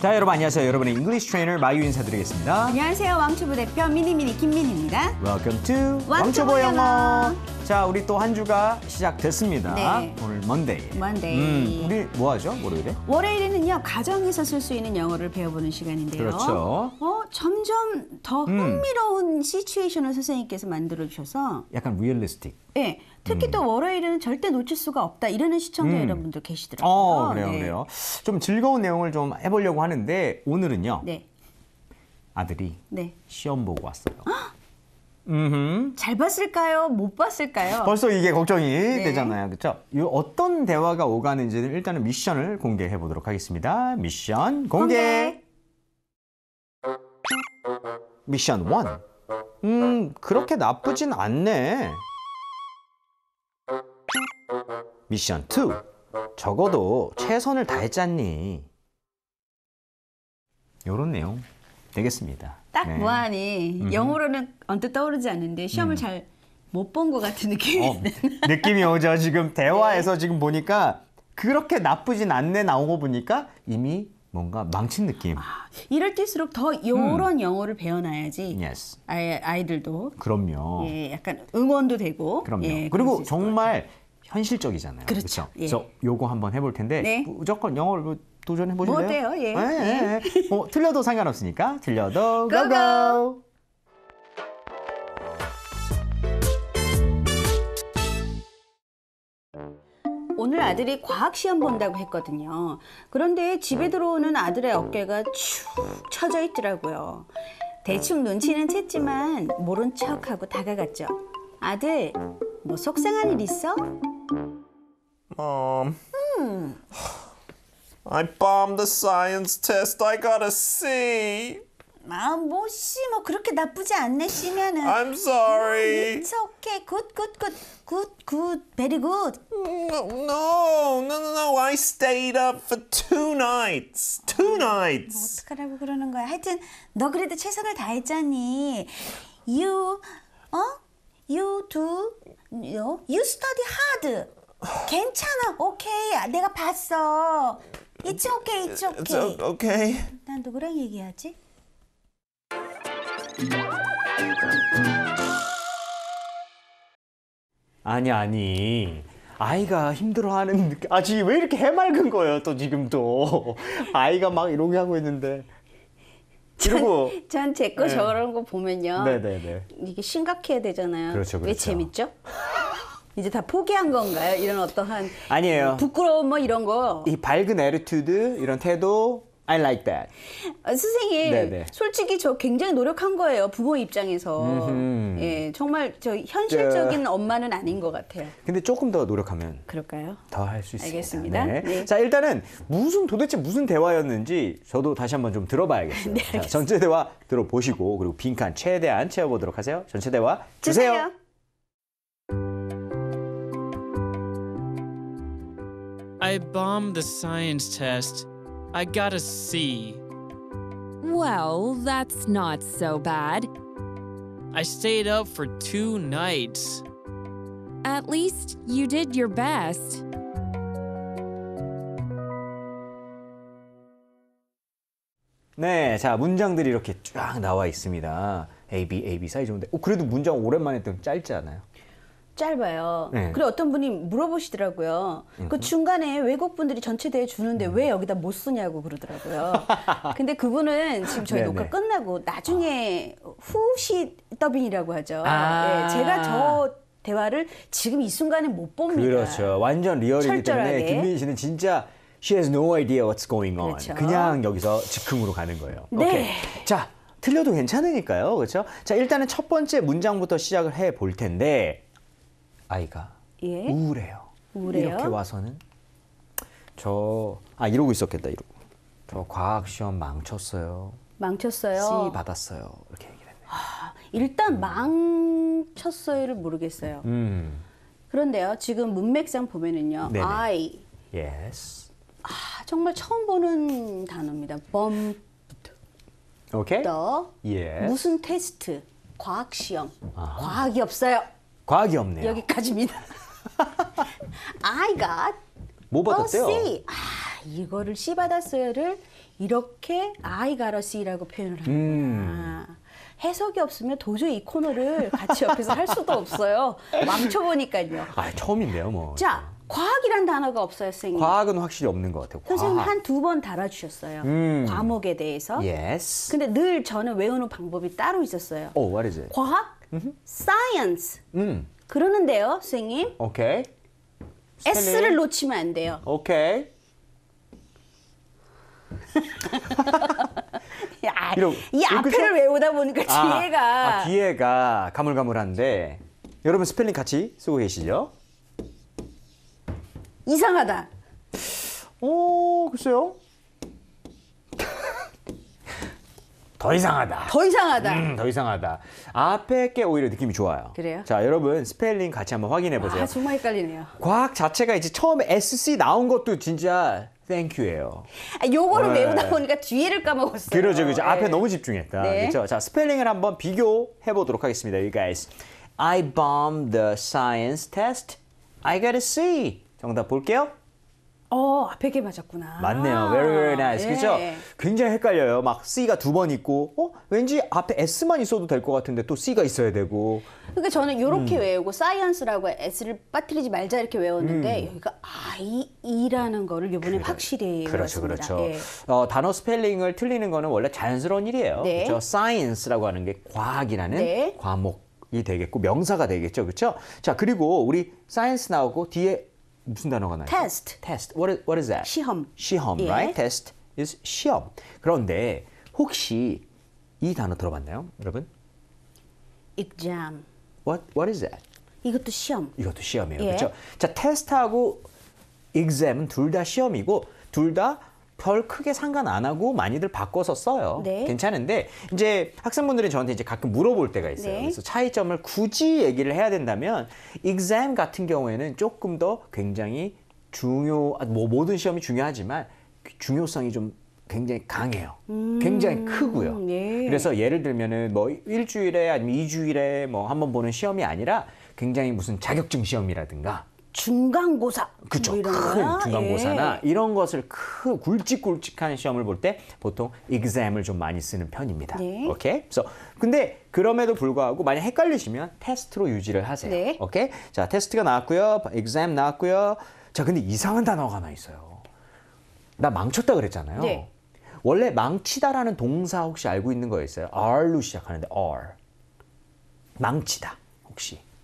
자 여러분 안녕하세요. 여러분의 English Trainer 마유 인사드리겠습니다. 안녕하세요. 왕초보 대표 미니미니 김민입니다. Welcome to 왕초보, 왕초보 영어. 영어. 자, 우리 또 한 주가 시작됐습니다. 네. 오늘 먼데이. 먼데이. 음, 우리 뭐 하죠? 월요일에? 월요일에는요, 가정에서 쓸 수 있는 영어를 배워보는 시간인데요. 그렇죠. 어, 점점 더 음. 흥미로운 음. 시츄에이션을 선생님께서 만들어주셔서 약간 리얼리스틱. 네. 예, 특히 음. 또 월요일에는 절대 놓칠 수가 없다 이러는 시청자 음. 여러분들 계시더라고요. 어, 그래요, 네. 그래요. 좀 즐거운 내용을 좀 해보려고 하는데 오늘은요. 네. 아들이 네. 시험 보고 왔어요. 헉? 음흠. 잘 봤을까요? 못 봤을까요? 벌써 이게 걱정이 네. 되잖아요. 그렇죠? 이 어떤 대화가 오가는지는 일단은 미션을 공개해 보도록 하겠습니다. 미션 공개. 공개. 미션 1. 음, 그렇게 나쁘진 않네. 미션 2. 적어도 최선을 다했잖니. 요런 내용. 되겠습니다. 딱 네. 무한히 음 영어로는 언뜻 떠오르지 않는데 시험을 음. 잘못 본 것 같은 느낌이 어, 느낌이 오죠. 지금 대화에서 네. 지금 보니까 그렇게 나쁘진 않네 나오고 보니까 이미 뭔가 망친 느낌. 아, 이럴 때일수록 더 이런 음. 영어를 배워놔야지. Yes. 아이, 들도 그럼요. 예, 약간 응원도 되고. 그럼요. 예, 그리고 정말 현실적이잖아요. 그렇죠. 그렇죠? 예. 그래서 요거 한번 해볼 텐데 네. 무조건 영어를 뭐 도전해 보실래요? 뭐 어때요? 예. 네, 네. 예, 예. 뭐 틀려도 상관없으니까 틀려도 고고. 오늘 아들이 과학 시험 본다고 했거든요. 그런데 집에 들어오는 아들의 어깨가 축 처져 있더라고요. 대충 눈치는 챘지만 모른 척하고 다가갔죠. 아들, 뭐 속상한 일 있어? 어... 음. I bombed the science test. I got a C. 아, 뭐 씨, 뭐 그렇게 나쁘지 않네 씨면은. I'm sorry. It's okay. Good, good, good, good, good, very good. No, no, no, no. I stayed up for two nights. Two nights. 뭐 어떡하라고 그러는 거야. 하여튼 너 그래도 최선을 다했잖니. You, 어? You do, you, you study hard. 괜찮아, 오케이. 내가 봤어. It's okay, it's okay. It's okay. 난 누구랑 얘기하지? 아니 아니 아이가 힘들어하는 느낌 아 지금 왜 이렇게 해맑은 거예요 또 지금도 아이가 막 이러게 하고 있는데 그리고 전 제거 네. 저런 거 보면요 네네네. 네, 네. 이게 심각해야 되잖아요 그렇죠, 그렇죠. 왜 재밌죠? 이제 다 포기한 건가요? 이런 어떠한 아니에요. 음, 부끄러움 뭐 이런 거. 이 밝은 에르튜드 이런 태도 I like that. 아, 선생님, 네네. 솔직히 저 굉장히 노력한 거예요. 부모 입장에서. 음흠. 예, 정말 저 현실적인 저... 엄마는 아닌 것 같아요. 근데 조금 더 노력하면. 그럴까요? 더 할 수있겠습니다 네. 네. 자, 일단은 무슨 도대체 무슨 대화였는지 저도 다시 한번 좀 들어봐야겠어요. 네, 자, 전체 대화 들어보시고 그리고 빈칸 최대한 채워보도록 하세요. 전체 대화 주세요. 주세요. I bombed the science test. I got a C. Well, that's not so bad. I stayed up for two nights. At least you did your best. 네, 자 문장들이 이렇게 쫙 나와 있습니다. A, B, A, B 사이 좋은데, 어, 그래도 문장 오랜만에 좀 짧지 않아요? 짧아요. 네. 그리고 어떤 분이 물어보시더라고요. 그 중간에 외국 분들이 전체 대회 주는데 왜 음. 여기다 못 쓰냐고 그러더라고요. 근데 그분은 지금 저희 네네. 녹화 끝나고 나중에 후시 더빙이라고 하죠. 아~ 네, 제가 저 대화를 지금 이 순간에 못 봅니다. 그렇죠. 완전 리얼이기 때문에 김민희 씨는 진짜 she has no idea what's going on. 그렇죠. 그냥 여기서 즉흥으로 가는 거예요. 네. 오케이. 자, 틀려도 괜찮으니까요. 그렇죠? 자, 일단은 첫 번째 문장부터 시작을 해 볼 텐데 아이가 예? 우울해요. 우울해요. 이렇게 와서는 저 아 이러고 있었겠다 이러고 저 과학 시험 망쳤어요. 망쳤어요. C 받았어요. 이렇게 얘기를 했네요. 아, 일단 음. 망쳤어요를 모르겠어요. 음. 그런데요, 지금 문맥상 보면은요, 네네. I. Yes. 아 정말 처음 보는 단어입니다. 범. 오케이. Okay. 더. Yes. 무슨 테스트? 과학 시험. 아 과학이 없어요. 과학이 없네요. 여기까지입니다. I got 뭐 받았대요? A C. 아, 이거를 C 받았어요를 이렇게 I got a C라고 표현을 하는구나. 음. 해석이 없으면 도저히 이 코너를 같이 옆에서 할 수도 없어요. 망쳐보니까요. 아, 처음인데요, 뭐. 자, 과학이란 단어가 없어요, 선생님. 과학은 확실히 없는 것 같아요. 선생님 한 두 번 달아주셨어요. 음. 과목에 대해서. Yes. 근데 늘 저는 외우는 방법이 따로 있었어요. Oh, what is it? 과학, science. 음. 그러는데요, 선생님. 오케이. S를 놓치면 안 돼요. 오케이. 야, 이러- 이 이렇게 앞에를 외우다 보니까 아, 뒤에가 아, 뒤에가 가물가물한데 여러분 스펠링 같이 쓰고 계시죠? 이상하다. 오, 글쎄요. 더 이상하다. 더 이상하다. 음, 더 이상하다. 앞에 게 오히려 느낌이 좋아요. 그래요? 자, 여러분 스펠링 같이 한번 확인해 보세요. 아, 정말 헷갈리네요. 과학 자체가 이제 처음에 SC 나온 것도 진짜 땡큐예요. 아, 요거를 네. 외우다 보니까 뒤를 까먹었어요. 그러죠, 그죠. 네. 앞에 너무 집중했다. 네. 그렇죠. 자, 스펠링을 한번 비교해 보도록 하겠습니다. You guys, I bombed the science test. I got a C. 정답 볼게요. 어, 앞에 게 맞았구나. 맞네요. Very, very nice. 예. 그죠? 굉장히 헷갈려요. 막 C가 두 번 있고, 어? 왠지 앞에 S만 있어도 될 것 같은데 또 C가 있어야 되고. 그러니까 저는 이렇게 음. 외우고, 사이언스라고 S를 빠뜨리지 말자 이렇게 외웠는데, 음. 여기가 IE라는 거를 이번에 그래. 확실히. 그렇죠, 외웠습니다. 그렇죠. 예. 어, 단어 스펠링을 틀리는 거는 원래 자연스러운 일이에요. 네. 그죠? Science라고 하는 게 과학이라는 네. 과목. 이 되겠고 명사가 되겠죠, 그렇죠? 자 그리고 우리 사이언스 나오고 뒤에 무슨 단어가 나요? Test. Test. What is, what is that? 시험. 시험, 예. right? Test is 시험. 그런데 혹시 이 단어 들어봤나요, 여러분? Exam. What What is that? 이것도 시험. 이것도 시험이에요, 예. 그렇죠? 자, 테스트하고 exam은 둘 다 시험이고 둘다 별 크게 상관 안 하고 많이들 바꿔서 써요. 네. 괜찮은데 이제 학생분들이 저한테 이제 가끔 물어볼 때가 있어요. 네. 그래서 차이점을 굳이 얘기를 해야 된다면 exam 같은 경우에는 조금 더 굉장히 중요 아, 뭐 모든 시험이 중요하지만 중요성이 좀 굉장히 강해요. 음, 굉장히 크고요. 예. 그래서 예를 들면은 뭐 일주일에 아니면 이주일에 뭐한번 보는 시험이 아니라 굉장히 무슨 자격증 시험이라든가 중간고사 뭐 그쵸 뭐큰 거나? 중간고사나 예. 이런 것을 큰 굵직굵직한 시험을 볼 때 보통 exam을 좀 많이 쓰는 편입니다. 네. 오케이. 그래서 근데 그럼에도 불구하고 만약 헷갈리시면 테스트로 유지를 하세요. 네. 오케이. 자 테스트가 나왔고요, exam 나왔고요. 자 근데 이상한 단어가 하나 있어요. 나 망쳤다 그랬잖아요. 네. 원래 망치다라는 동사 혹시 알고 있는 거 있어요? R로 시작하는데 R. 망치다 혹시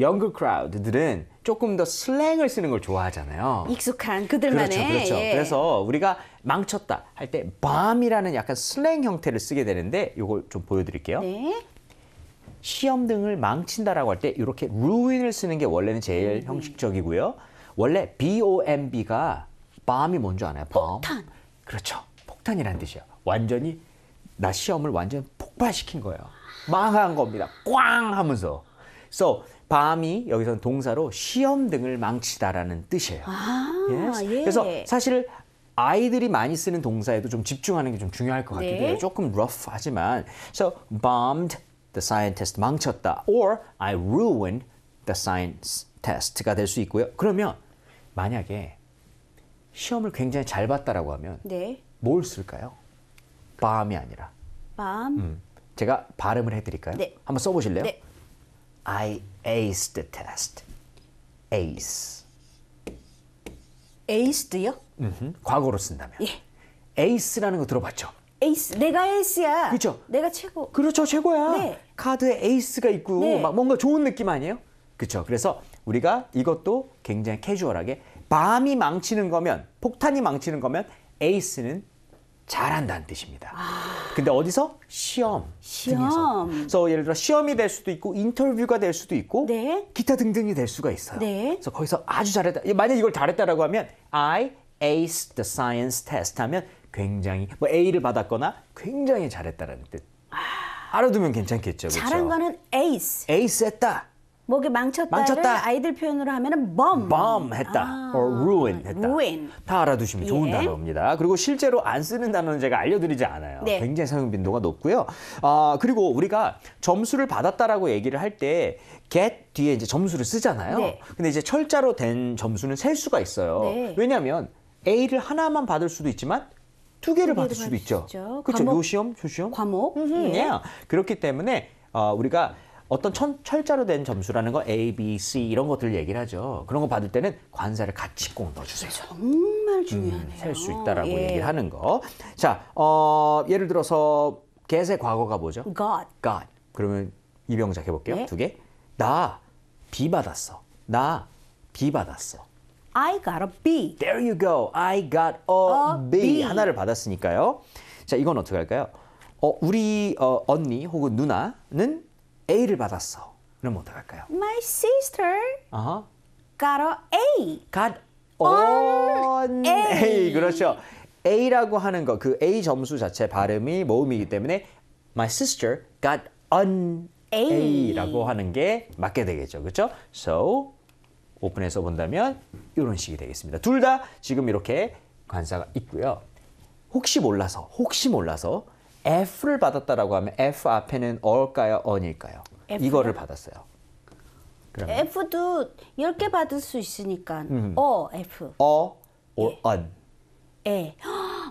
연극 크라우드들은 조금 더 슬랭을 쓰는 걸 좋아하잖아요. 익숙한 그들만의. 그렇죠. 그렇죠. 예. 그래서 우리가 망쳤다 할 때 밤이라는 약간 슬랭 형태를 쓰게 되는데 이걸 좀 보여드릴게요. 네. 시험 등을 망친다라고 할 때 이렇게 ruin을 쓰는 게 원래는 제일 음. 형식적이고요. 원래 bomb가 bomb이 뭔지 아나요? 폭탄. 그렇죠. 폭탄이라는 뜻이에요. 완전히 나 시험을 완전 폭발시킨 거예요. 망한 겁니다. 꽝 하면서. So 밤이 여기서는 동사로 시험 등을 망치다라는 뜻이에요. 아, y 예. 그래서 예. 사실 아이들이 많이 쓰는 동사에도 좀 집중하는 게 좀 중요할 것 같기도 네. 해요. 조금 rough하지만 so bombed the scientist 망쳤다 or I ruined the science test가 될 수 있고요. 그러면 만약에 시험을 굉장히 잘 봤다라고 하면 네. 뭘 쓸까요? 밤이 아니라 밤. 음, 제가 발음을 해드릴까요? 네. 한번 써보실래요? 네. I aced the test. ace. aced요? 음 과거로 쓴다면. 예. ace라는 거 들어봤죠? 에이스 내가 에이스야. 그렇죠. 내가 최고. 그렇죠. 최고야. 네. 카드에 에이스가 있고 네. 막 뭔가 좋은 느낌 아니에요? 그렇죠. 그래서 우리가 이것도 굉장히 캐주얼하게 밤이 망치는 거면 폭탄이 망치는 거면 에이스는 잘한다는 뜻입니다. 아... 근데 어디서 시험, 시험 서 그래서 예를 들어 시험이 될 수도 있고 인터뷰가 될 수도 있고 네. 기타 등등이 될 수가 있어요. 네. 그래서 거기서 아주 잘했다. 예, 만약 이걸 잘했다라고 하면 I aced the science test 하면 굉장히 뭐 A를 받았거나 굉장히 잘했다라는 뜻. 아... 알아두면 괜찮겠죠. 그렇죠? 거는 ace. ace 했다. 목에 망쳤다를 망쳤다. 아이들 표현으로 하면은 bomb. b m 했다. 아. or ruin 했다. ruin. 다 알아두시면 좋은 예. 단어입니다. 그리고 실제로 안 쓰는 단어는 제가 알려드리지 않아요. 네. 굉장히 사용 빈도가 높고요. 아, 그리고 우리가 점수를 받았다라고 얘기를 할 때 get 뒤에 이제 점수를 쓰잖아요. 네. 근데 이제 철자로 된 점수는 셀 수가 있어요. 네. 왜냐하면 A를 하나만 받을 수도 있지만 두 개를 받을 수도 있죠. 그렇죠. 요 시험, 조 시험. 과목. 예. 그렇기 때문에 어, 우리가 어떤 천, 철자로 된 점수라는 거 A, B, C 이런 것들 얘기를 하죠. 그런 거 받을 때는 관사를 같이 꼭 넣어주세요. 정말 음, 중요하네요. 음, 셀수 있다라고 예. 얘기를 하는 거. 자, 어, 예를 들어서 get의 과거가 뭐죠? got. got. 그러면 이병작 해볼게요. 네. 두 개. 나 B 받았어. 나 B 받았어. I got a B. There you go. I got a, a B. B. 하나를 받았으니까요. 자, 이건 어떻게 할까요? 어, 우리 어, 언니 혹은 누나는 A를 받았어. 그럼 어떡할까요? My sister 아하. got a A. got on, A. A. 그렇죠. A라고 하는 거, 그 A 점수 자체 발음이 모음이기 때문에 My sister got an A. 라고 하는 게 맞게 되겠죠. 그렇죠? So, 오픈해서 본다면 이런 식이 되겠습니다. 둘 다 지금 이렇게 관사가 있고요. 혹시 몰라서, 혹시 몰라서 F를 받았다라고 하면 F 앞에는 a l 까요언일까요 F요? 이거를 받았어요. 그러면. F도 10개 받을 수 있으니까 음. 어, F. 어, or 어, 예. on. 예.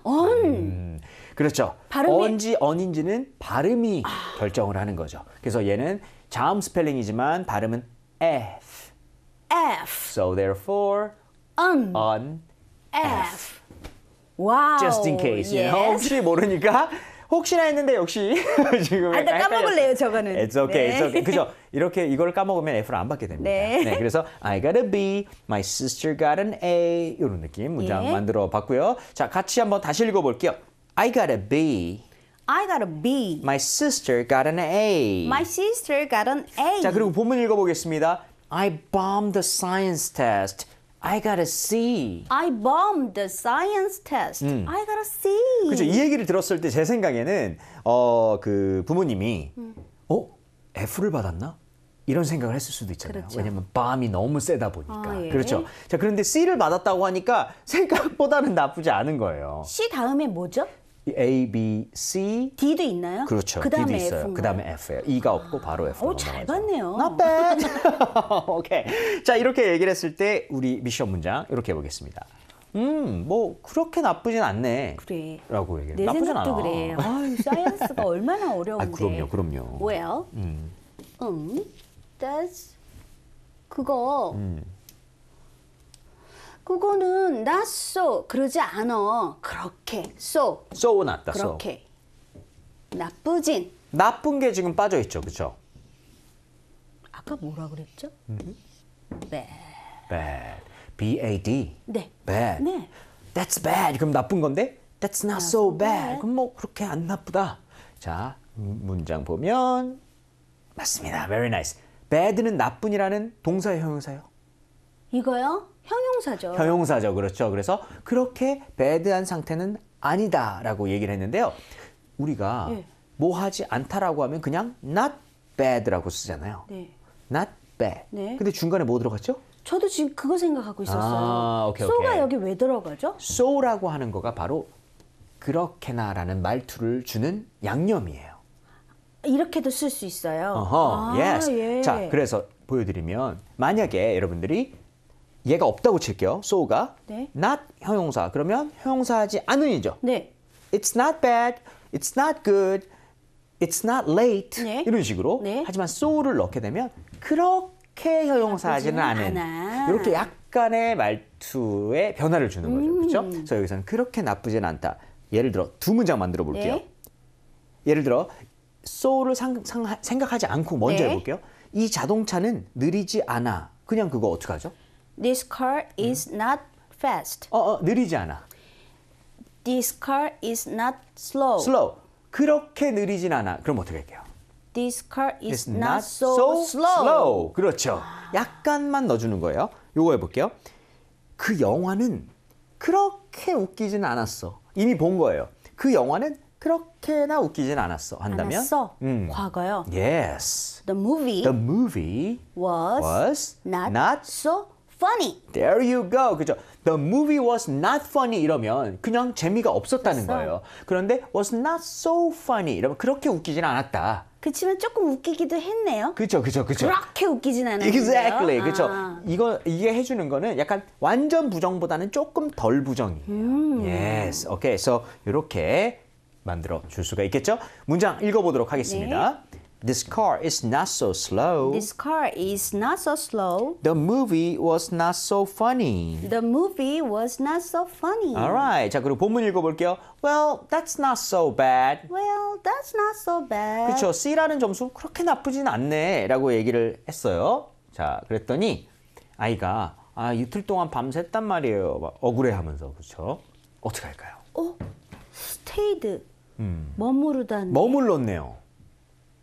on. 음. 그렇죠. 발음이... o 지언인지는 발음이 아... 결정을 하는 거죠. 그래서 얘는 자음 스펠링이지만 발음은 F. F. So therefore on. on F. F. Wow. Just in case. You know? 혹시 모르니까 혹시나 했는데 역시 지금. 아, 일단 까먹을래요, 저거는. It's okay, 네. it's okay. 그죠? 이렇게 이걸 까먹으면 F를 안 받게 됩니다. 네. 네 그래서 I got a B, my sister got an A 이런 느낌 문장 예. 만들어 봤고요. 자, 같이 한번 다시 읽어볼게요. I got a B. I got a B. My sister got an A. My sister got an A. 자, 그리고 본문 읽어보겠습니다. I bombed the science test. I got a C. I bombed the science test. 음. I got a C. 그죠? 이 얘기를 들었을 때 제 생각에는 어 그 부모님이 음. 어 F를 받았나? 이런 생각을 했을 수도 있잖아요. 그렇죠. 왜냐면 밤이 너무 세다 보니까. 아, 예. 그렇죠. 자, 그런데 C를 받았다고 하니까 생각보다는 나쁘지 않은 거예요. C 다음에 뭐죠? A, B, C. D도 있나요? 그렇죠. 그 D도 있어요. 그 뭐. 다음에 F예요. E가 없고 바로 F. 오, 어, 잘 봤네요. Not bad. 오케이. 자, 이렇게 얘기를 했을 때 우리 미션 문장 이렇게 해보겠습니다. 음, 뭐 그렇게 나쁘진 않네. 그래. 라고 얘기해. 내 나쁘진 생각도 않아. 그래. 아 사이언스가 얼마나 어려운데. 아, 그럼요, 그럼요. Well, 음, 음, t h a s 그거 음. 그거는 나 so 그러지 않어 그렇게 so so 났다 그렇게 so. 나쁘진 나쁜 게 지금 빠져 있죠 그죠 아까 뭐라 그랬죠 음. bad bad b a d 네 bad 네 that's bad 그럼 나쁜 건데 that's not so bad 그럼 뭐 그렇게 안 나쁘다 자 문장 보면 맞습니다 very nice bad는 나쁜이라는 동사의 형용사요 이거요? 형용사죠. 형용사죠. 그렇죠. 그래서 그렇게 배드한 상태는 아니다라고 얘기를 했는데요. 우리가 네. 뭐 하지 않다라고 하면 그냥 not bad라고 쓰잖아요. 네. not bad. 네. 근데 중간에 뭐 들어갔죠? 저도 지금 그거 생각하고 있었어요. 아, 오케이, 오케이. so가 여기 왜 들어가죠? so라고 하는 거가 바로 그렇게나라는 말투를 주는 양념이에요. 이렇게도 쓸 수 있어요. 어허, 아, yes. 예. 자, 그래서 보여드리면 만약에 여러분들이 얘가 없다고 칠게요. so가 네. not 형용사. 그러면 형용사하지 않은이죠. 네. It's not bad. It's not good. It's not late. 네. 이런 식으로. 네. 하지만 so를 넣게 되면 그렇게 형용사하지는 않은. 않아. 이렇게 약간의 말투에 변화를 주는 거죠. 음. 그렇죠? 그래서 여기서는 그렇게 나쁘진 않다. 예를 들어 두 문장 만들어 볼게요. 네. 예를 들어 so를 상, 상, 생각하지 않고 먼저 네. 해볼게요. 이 자동차는 느리지 않아. 그냥 그거 어떻게 하죠? This car is not fast. 어, 어, 느리지 않아. This car is not slow. slow. 그렇게 느리진 않아. 그럼 어떻게 할게요? This car is It's not, so, slow. slow. 그렇죠. 약간만 넣어주는 거예요. 요거 해볼게요. 그 영화는 그렇게 웃기진 않았어. 이미 본 거예요. 그 영화는 그렇게나 웃기진 않았어. 한다면 알았어. 음. 과거요. Yes. The movie The movie was, was not, not so funny. There you go. 그죠? The movie was not funny 이러면 그냥 재미가 없었다는 됐어. 거예요. 그런데 was not so funny 이러면 그렇게 웃기진 않았다. 그렇지만 조금 웃기기도 했네요. 그렇죠, 그렇죠, 그렇죠. 그렇게 웃기진 않았는요 Exactly, 그렇죠. 이거 이게 해주는 거는 약간 완전 부정보다는 조금 덜 부정이에요. 음. Yes, okay. So 이렇게 만들어 줄 수가 있겠죠. 문장 읽어보도록 하겠습니다. 네. This car is not so slow. This car is not so slow. The movie was not so funny. The movie was not so funny. Alright, 자 그리고 본문 읽어볼게요. Well, that's not so bad. Well, that's not so bad. 그쵸, C라는 점수 그렇게 나쁘진 않네 라고 얘기를 했어요. 자, 그랬더니 아이가 아 이틀 동안 밤샜단 말이에요. 막 억울해하면서 그쵸? 어떻게 할까요? 어? 스테이드. 음. 머무르다니. 머물렀네요.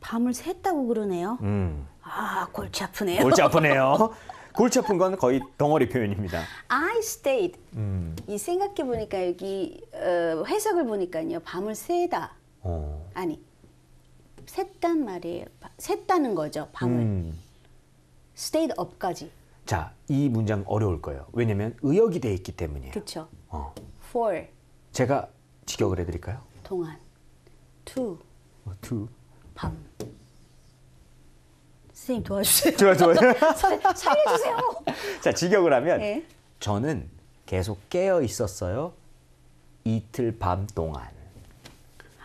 밤을 샜다고 그러네요. 음. 아 골치 아프네요. 골치 아프네요. 골치 아픈 건 거의 덩어리 표현입니다. I stayed. 음. 이 생각해 보니까 여기 어, 해석을 보니까요. 밤을 새다. 어. 아니 샜단 말이에요. 샜다는 거죠. 밤을. 음. stayed up까지. 자, 이 문장 어려울 거예요. 왜냐면 의역이 돼 있기 때문이에요. 그렇죠. 어. for. 제가 직역을 해드릴까요? 동안. to. 어, to. 밤. 선생님 도와주세요. 좋아 좋아. 살려주세요. 자 직역을 하면 네. 저는 계속 깨어 있었어요. 이틀 밤 동안.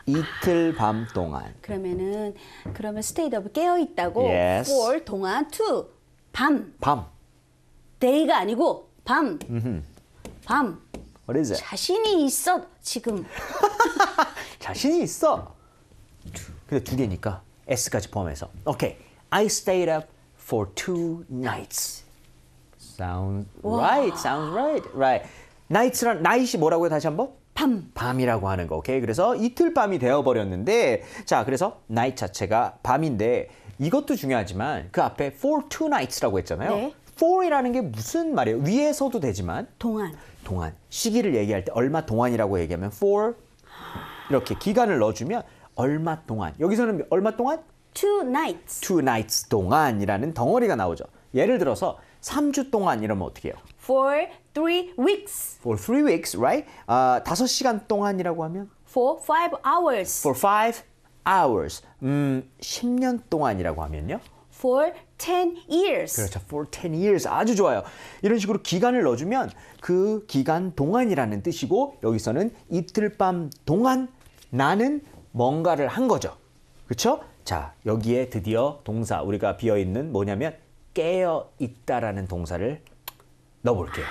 이틀 밤 동안. 그러면은 그러면 스테이드 오 깨어 있다고 yes. for 동안 to 밤. 밤. day가 아니고 밤. 음흠. 밤. What is it? 자신이 있어 지금. 자신이 있어. 근데 두 개니까 S까지 포함해서. 오케이. I stayed up for two nights. Sounds right. Sounds right. Right. Nights란 night이 뭐라고요? 다시 한번. 밤. 밤이라고 하는 거. 오케이. 그래서 이틀 밤이 되어 버렸는데 자, 그래서 night 자체가 밤인데 이것도 중요하지만 그 앞에 for two nights라고 했잖아요. 네. for이라는 게 무슨 말이에요? 위에서도 되지만 동안. 동안. 시기를 얘기할 때 얼마 동안이라고 얘기하면 for 이렇게 기간을 넣어 주면 얼마 동안. 여기서는 얼마 동안? Two nights. Two nights 동안이라는 덩어리가 나오죠. 예를 들어서 3주 동안 이러면 어떻게 해요? For three weeks. For three weeks, right? 아, 5시간 동안이라고 하면? For five hours. For five hours. 음, 10년 동안이라고 하면요? For 10 years. 그렇죠. For 10 years. 아주 좋아요. 이런 식으로 기간을 넣어주면 그 기간 동안이라는 뜻이고 여기서는 이틀 밤 동안 나는 뭔가를 한 거죠. 그렇죠? 자, 여기에 드디어 동사 우리가 비어 있는 뭐냐면 깨어 있다라는 동사를 넣어 볼게요.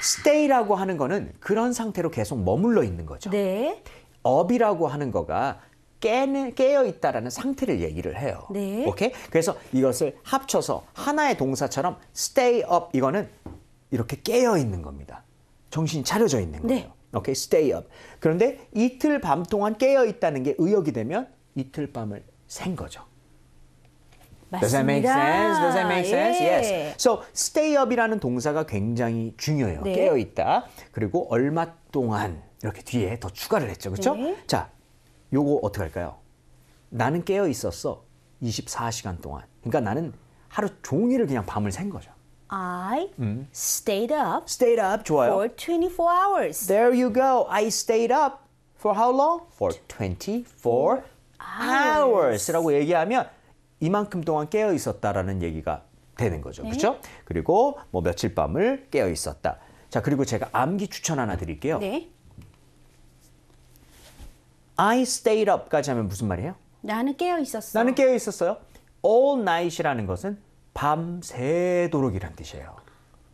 stay라고 하는 거는 그런 상태로 계속 머물러 있는 거죠. 네. 업이라고 하는 거가 깨는 깨어 있다라는 상태를 얘기를 해요. 네. 오케이? 그래서 이것을 합쳐서 하나의 동사처럼 stay up 이거는 이렇게 깨어 있는 겁니다. 정신이 차려져 있는 네. 거예요. 네. 오케이, okay? stay up. 그런데 이틀 밤 동안 깨어 있다는 게 의역이 되면 이틀 밤을 샌 거죠. 맞습니다. Does that make sense? Does that make sense? 예. Yes. So stay up이라는 동사가 굉장히 중요해요. 네. 깨어 있다. 그리고 얼마 동안 이렇게 뒤에 더 추가를 했죠. 그렇죠? 네. 자, 요거 어떻게 할까요? 나는 깨어 있었어. 24시간 동안. 그러니까 나는 하루 종일을 그냥 밤을 샌 거죠. I 음. stayed up stayed up 좋아요. for 24 hours. There you go. I stayed up for how long? For 24 hours라고 얘기하면 이만큼 동안 깨어 있었다라는 얘기가 되는 거죠. 네. 그렇죠? 그리고 뭐 며칠 밤을 깨어 있었다. 자, 그리고 제가 암기 추천 하나 드릴게요. 네. I stayed up까지 하면 무슨 말이에요? 나는 깨어 있었어. 나는 깨어 있었어요. All night이라는 것은 밤새도록 이란 뜻이에요.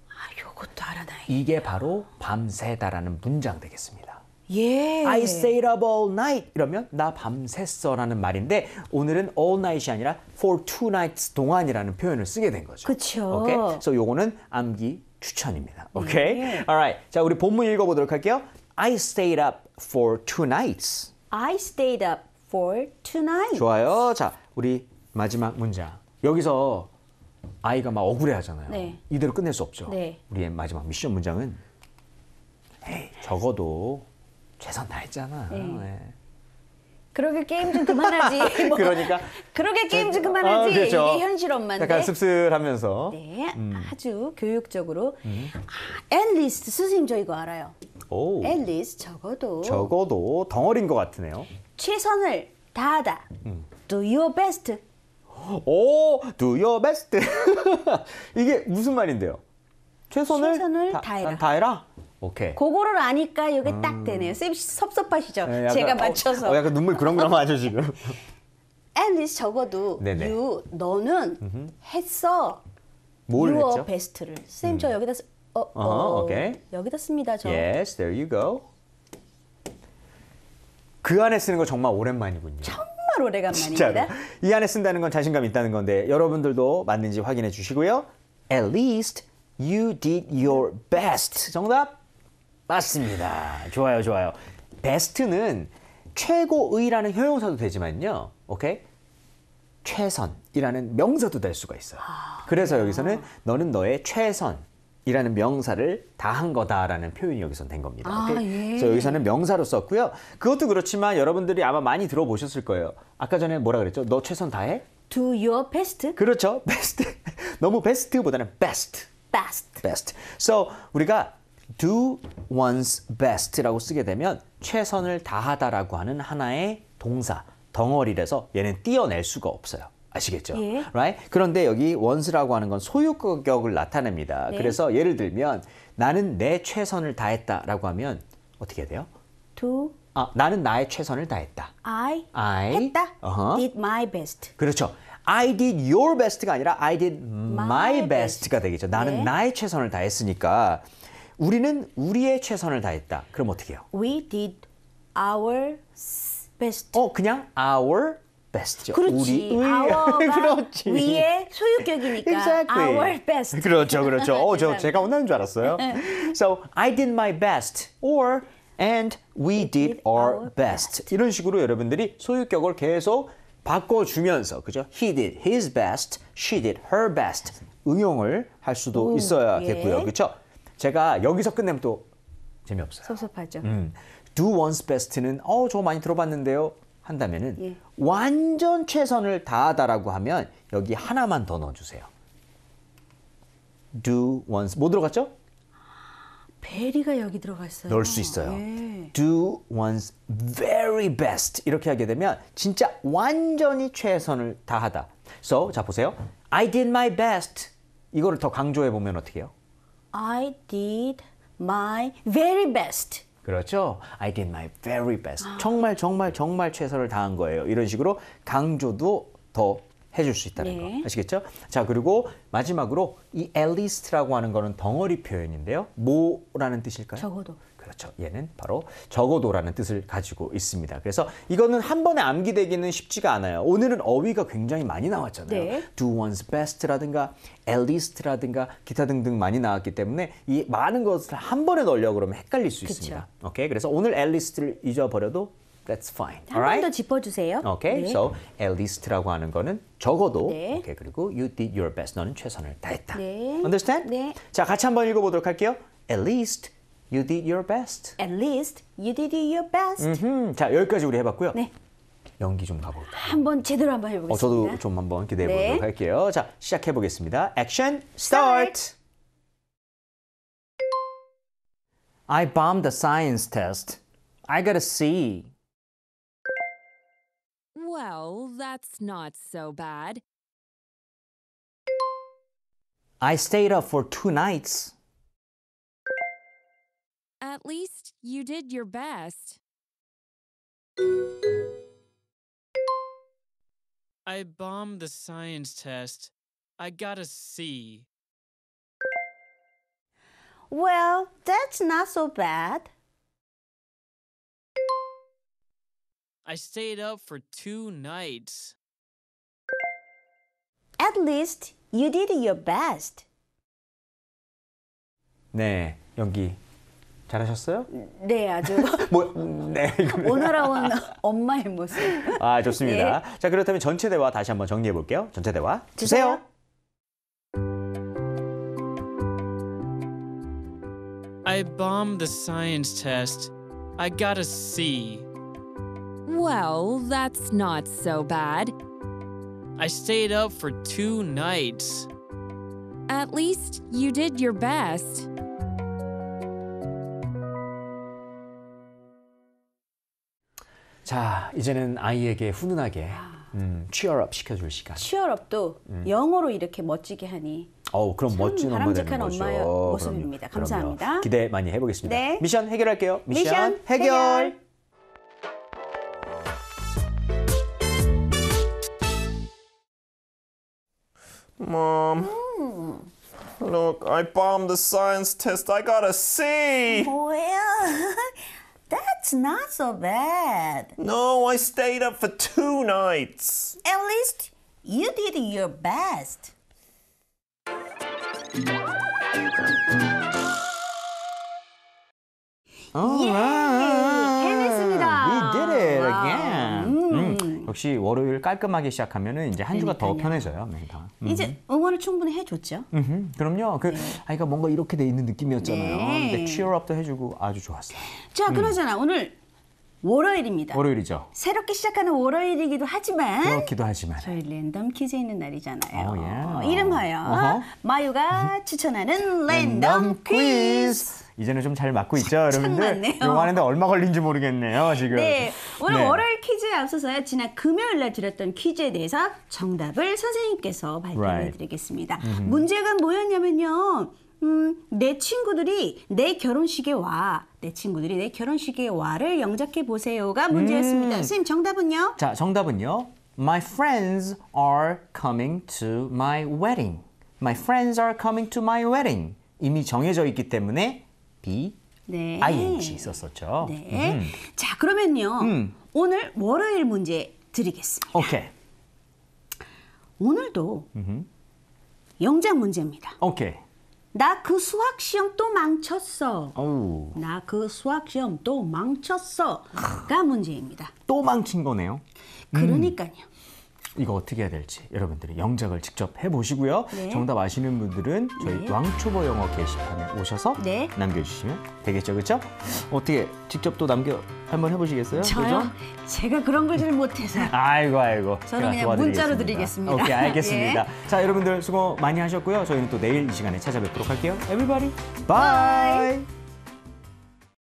아, 요것도 알아놔 이게 바로 밤새다라는 문장 되겠습니다. 예. I stayed up all night 이러면 나 밤샜어라는 말인데 오늘은 all night이 아니라 for two nights 동안이라는 표현을 쓰게 된 거죠. 그렇죠. 오케이. 그래서 요거는 암기 추천입니다. 오케이. 예. Alright. 자, 우리 본문 읽어 보도록 할게요. I stayed up for two nights. I stayed up for two nights. 좋아요. 자, 우리 마지막 문장. 여기서 아이가 막 억울해하잖아요. 네. 이대로 끝낼 수 없죠. 네. 우리의 마지막 미션 문장은 에이, 적어도 최선 다했잖아. 네. 네. 그러게 게임 좀 그만하지. 뭐. 그러니까 그러게 게임 좀 아, 그만하지. 아, 그렇죠. 이게 현실 엄마인데. 약간 씁쓸하면서. 네, 음. 아주 교육적으로. 음. 아, at l e a s 님저 이거 알아요. 오. at l 적어도. 적어도 덩어리인 것 같으네요. 최선을 다하다. 음. Do your best. 오, do your best. 이게 무슨 말인데요? 최선을, 최선을 다, 다해라. 다해라. 오케이. 그거를 아니까 이게 음. 딱 되네요. 쌤 섭섭하시죠? 네, 약간, 제가 어, 맞춰서. 어, 약간 눈물 그렁그렁 하 지금. at least 적어도 네네. you 너는 음흠. 했어. 뭘 your 했죠? best를. 쌤, 음. 저 여기다 쓰, 어, u 어, o k a 여기다 씁니다. 저. Yes, there you go. 그 안에 쓰는 거 정말 오랜만이군요. 참 정말 오래간만입니다. 이 안에 쓴다는 건 자신감 있다는 건데 여러분들도 맞는지 확인해 주시고요. At least you did your best. 정답 맞습니다. 좋아요, 좋아요. best는 최고의라는 형용사도 되지만요. 오케이? 최선이라는 명사도 될 수가 있어요. 아, 그래서 여기서는 너는 너의 최선 이라는 명사를 다 한 거다라는 표현이 여기서 된 겁니다. 아, 예. 그래서 여기서는 명사로 썼고요. 그것도 그렇지만 여러분들이 아마 많이 들어보셨을 거예요. 아까 전에 뭐라 그랬죠? 너 최선 다해? Do your best. 그렇죠. best. 너무 best보다는 best. best. best. So 우리가 do one's best라고 쓰게 되면 최선을 다하다라고 하는 하나의 동사 덩어리라서 얘는 띄어낼 수가 없어요. 아시겠죠? 예. Right? 그런데 여기 원수라고 하는 건 소유격을 나타냅니다. 네. 그래서 예를 들면 나는 내 최선을 다했다라고 하면 어떻게 해야 돼요? To 아, 나는 나의 최선을 다했다. I, I 했다. Uh-huh. did my best. 그렇죠. I did your best가 아니라 I did my, my best가 되겠죠. 나는 네. 나의 최선을 다했으니까 우리는 우리의 최선을 다했다. 그럼 어떻게 해요? We did our best. 어, 그냥 our b e s 죠 그렇지. 우리 our 그렇지. 위에 소유격이니까 exactly. our best. 그렇죠, 그렇죠. 어, 저 제가 혼나는 줄 알았어요. 네. so I did my best or and we did our best. 이런 식으로 여러분들이 소유격을 계속 바꿔주면서 그죠? He did his best, she did her best 응용을 할 수도 오, 있어야겠고요, 예. 그렇죠? 제가 여기서 끝내면 또 재미없어요. 섭섭하죠. 음. Do one's best는 어저 많이 들어봤는데요. 한다면은 예. 완전 최선을 다하다라고 하면 여기 하나만 더 넣어주세요. do once 뭐 들어갔죠? 베리가 여기 들어갔어요. 넣을 수 있어요. 예. do o n e very best 이렇게 하게 되면 진짜 완전히 최선을 다하다. So 자 보세요. I did my best 이거를 더 강조해 보면 어떻게요? I did my very best. 그렇죠? I did my very best. 정말 정말 정말 최선을 다한 거예요. 이런 식으로 강조도 더 해줄 수 있다는 네. 거 아시겠죠? 자 그리고 마지막으로 이 at least라고 하는 거는 덩어리 표현인데요. 뭐라는 뜻일까요? 적어도. 그렇죠. 얘는 바로 적어도라는 뜻을 가지고 있습니다. 그래서 이거는 한 번에 암기되기는 쉽지가 않아요. 오늘은 어휘가 굉장히 많이 나왔잖아요. 네. Do one's best라든가 at least라든가 기타 등등 많이 나왔기 때문에 이 많은 것을 한 번에 넣으려고 그러면 헷갈릴 수 그쵸. 있습니다. 오케이. 그래서 오늘 at least를 잊어버려도 That's fine. 한 번 더 짚어주세요. Okay, 네. so at least라고 하는 거는 적어도 네. okay, 그리고 you did your best. 너는 최선을 다했다. 네. Understand? 네. 자, 같이 한번 읽어보도록 할게요. At least You did your best. At least you did your best. 음흠. Mm-hmm. 자, 여기까지 우리 해봤고요. 네. 연기 좀 가볼까요? 한번 제대로 한번 해보겠습니다. 어, 저도 좀 한번 기대해보도록 네. 할게요. 자, 시작해보겠습니다. 보겠습니다. 액션 스타트. I bombed the science test. I got a C. Well, that's not so bad. I stayed up for two nights. At least you did your best. I bombed the science test. I got a C. Well, that's not so bad. I stayed up for two nights. At least you did your best. 네, 연기 잘하셨어요? 네, 아주 뭐, 네, 이거는. 오늘아온 엄마의 모습. 아 좋습니다. 자 그렇다면 전체 대화 다시 한번 정리해 볼게요. 전체 대화 주세요. I bombed the science test. I got a C. Well, that's not so bad. I stayed up for two nights. At least you did your best. 자, 이제는 아이에게 훈훈하게 음, 취업업 시켜줄 시간. 취업업도 음. 영어로 이렇게 멋지게 하니. 어, 그럼 멋진 엄마 되는 거죠. 엄마의 모습입니다. 그럼요. 감사합니다. 그럼요. 기대 많이 해보겠습니다. 네. 미션 해결할게요. 미션, 미션 해결. 해결. Mom, 음. look, I bombed the science test. I got a C. 뭐야? It's not so bad. No, I stayed up for two nights. At least you did your best. All yeah. right. 역시 월요일 깔끔하게 시작하면은 이제 한 주가 더 편해져요. 매다. 음. 이제 응원을 충분히 해줬죠. 음흠. 그럼요. 그 네. 아이가 그러니까 뭔가 이렇게 돼 있는 느낌이었잖아요. 네. 근데 취업도 해주고 아주 좋았어요. 자 음. 그러잖아 오늘 월요일입니다. 월요일이죠. 새롭게 시작하는 월요일이기도 하지만 그렇기도 하지만 저희 랜덤 퀴즈 있는 날이잖아요. 오, 어, 예. 어, 이름하여 어허. 마유가 추천하는 랜덤, 퀴즈. 이제는 좀 잘 맞고 있죠, 여러분들. 이 하는데 얼마 걸린지 모르겠네요, 지금. 네, 오늘 네. 월요일 퀴즈에 앞서서야 지난 금요일 날 드렸던 퀴즈에 대해서 정답을 선생님께서 발표해 드리겠습니다. Right. 문제가 뭐였냐면요. 음, 내 친구들이 내 결혼식에 와. 내 친구들이 내 결혼식에 와를 영작해 보세요가 음. 문제였습니다. 음. 선생님 정답은요? 자, 정답은요. My friends are coming to my wedding. My friends are coming to my wedding. 이미 정해져 있기 때문에 b 네. ing 있었죠 네. 음. 자, 그러면요. 음. 오늘 월요일 문제 드리겠습니다. 오케이. 오늘도 음흠. 영작 문제입니다. 오케이. 나그 수학 시험 또 망쳤어. 나 그 수학 시험 또 망쳤어.가 문제입니다. 또 망친 거네요. 음. 그러니까요. 이거 어떻게 해야 될지 여러분들이 영작을 직접 해보시고요. 네. 정답 아시는 분들은 저희 네. 왕초보 영어 게시판에 오셔서 네. 남겨주시면 되겠죠, 그렇죠? 어떻게 직접 또 남겨 한번 해보시겠어요? 저요? 그죠? 제가 그런 걸 잘 못해서. 아이고 아이고. 저는 그냥 문자로 드리겠습니다. 오케이 알겠습니다. 예. 자 여러분들 수고 많이 하셨고요. 저희는 또 내일 이 시간에 찾아뵙도록 할게요. Everybody, bye. bye.